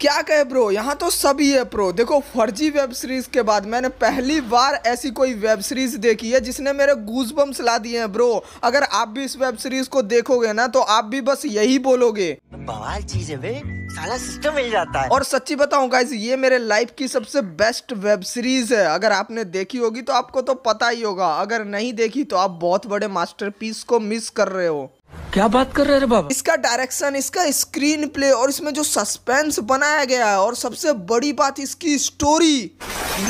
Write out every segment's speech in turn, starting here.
क्या कहे ब्रो यहाँ तो सभी है प्रो देखो फर्जी वेब सीरीज़ के बाद मैंने पहली बार ऐसी कोई वेब सीरीज़ देखी है जिसने मेरे गूज बम्स ला दिए हैं ब्रो अगर आप भी इस वेब सीरीज़ को देखोगे ना तो आप भी बस यही बोलोगे बवाल चीज है साला सिस्टम मिल जाता है और सच्ची बताऊं इस ये मेरे लाइफ की सबसे बेस्ट वेब सीरीज है अगर आपने देखी होगी तो आपको तो पता ही होगा अगर नहीं देखी तो आप बहुत बड़े मास्टरपीस को मिस कर रहे हो क्या बात कर रहे हैं बाबा इसका डायरेक्शन इसका स्क्रीन प्ले और इसमें जो सस्पेंस बनाया गया है और सबसे बड़ी बात इसकी स्टोरी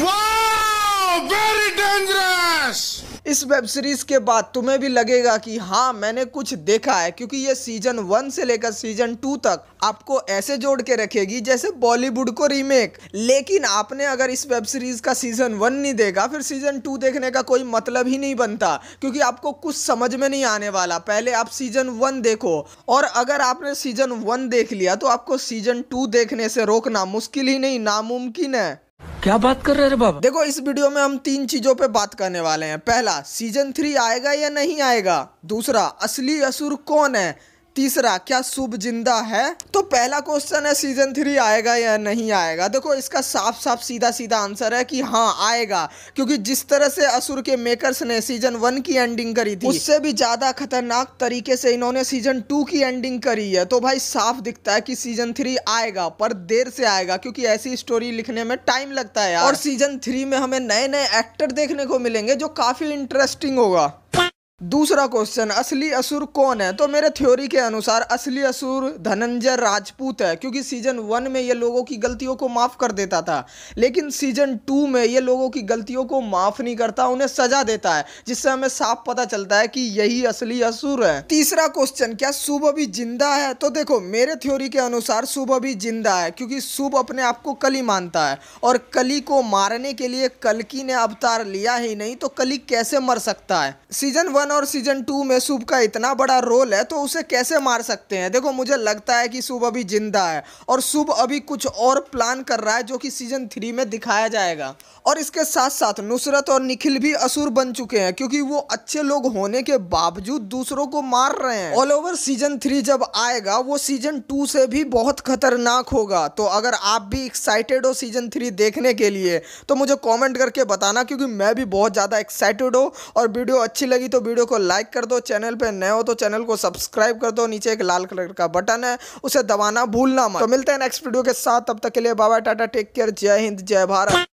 वाह वेरी डेंजरस इस वेब सीरीज के बाद तुम्हें भी लगेगा कि हाँ मैंने कुछ देखा है क्योंकि ये सीजन वन से लेकर सीजन टू तक आपको ऐसे जोड़ के रखेगी जैसे बॉलीवुड को रीमेक लेकिन आपने अगर इस वेब सीरीज का सीजन वन नहीं देखा फिर सीजन टू देखने का कोई मतलब ही नहीं बनता क्योंकि आपको कुछ समझ में नहीं आने वाला पहले आप सीजन वन देखो और अगर आपने सीजन वन देख लिया तो आपको सीजन टू देखने से रोकना मुश्किल ही नहीं नामुमकिन है क्या बात कर रहे हैं बाबा देखो इस वीडियो में हम तीन चीजों पे बात करने वाले हैं पहला सीजन थ्री आएगा या नहीं आएगा दूसरा असली असुर कौन है तीसरा क्या शुभ जिंदा है तो पहला क्वेश्चन है सीजन थ्री आएगा या नहीं आएगा देखो इसका साफ साफ सीधा सीधा आंसर है कि हाँ आएगा क्योंकि जिस तरह से असुर के मेकर्स ने सीजन वन की एंडिंग करी थी उससे भी ज्यादा खतरनाक तरीके से इन्होंने सीजन टू की एंडिंग करी है तो भाई साफ दिखता है कि सीजन थ्री आएगा पर देर से आएगा क्योंकि ऐसी स्टोरी लिखने में टाइम लगता है और सीजन थ्री में हमें नए नए एक्टर देखने को मिलेंगे जो काफी इंटरेस्टिंग होगा दूसरा क्वेश्चन असली असुर कौन है तो मेरे थ्योरी के अनुसार असली असुर धनंजय राजपूत है क्योंकि सीजन वन में ये लोगों की गलतियों को माफ़ कर देता था लेकिन सीजन टू में ये लोगों की गलतियों को माफ़ नहीं करता उन्हें सजा देता है जिससे हमें साफ पता चलता है कि यही असली असुर है तीसरा क्वेश्चन क्या शुभ अभी जिंदा है तो देखो मेरे थ्योरी के अनुसार शुभ अभी जिंदा है क्योंकि शुभ अपने आप को कली मानता है और कली को मारने के लिए कलकी ने अवतार लिया ही नहीं तो कली कैसे मर सकता है सीजन वन वन और सीजन टू में शुभ का इतना बड़ा रोल है तो उसे कैसे मार सकते हैं देखो मुझे लगता है कि शुभ अभी जिंदा है और शुभ अभी कुछ और प्लान कर रहा है जो कि सीजन थ्री में दिखाया जाएगा और इसके साथ साथ नुसरत और निखिल भी असुर बन चुके हैं क्योंकि वो अच्छे लोग होने के बावजूद दूसरों को मार रहे हैं ऑल ओवर सीजन थ्री जब आएगा वो सीजन टू से भी बहुत खतरनाक होगा तो अगर आप भी एक्साइटेड हो सीजन थ्री देखने के लिए तो मुझे कॉमेंट करके बताना क्योंकि मैं भी बहुत ज़्यादा एक्साइटेड हूँ और वीडियो अच्छी लगी तो वीडियो वीडियो को लाइक कर दो चैनल पर नए हो तो चैनल को सब्सक्राइब कर दो नीचे एक लाल कलर का बटन है उसे दबाना भूलना मत तो मिलते हैं नेक्स्ट वीडियो के साथ तब तक के लिए बाबा टाटा टेक केयर जय हिंद जय भारत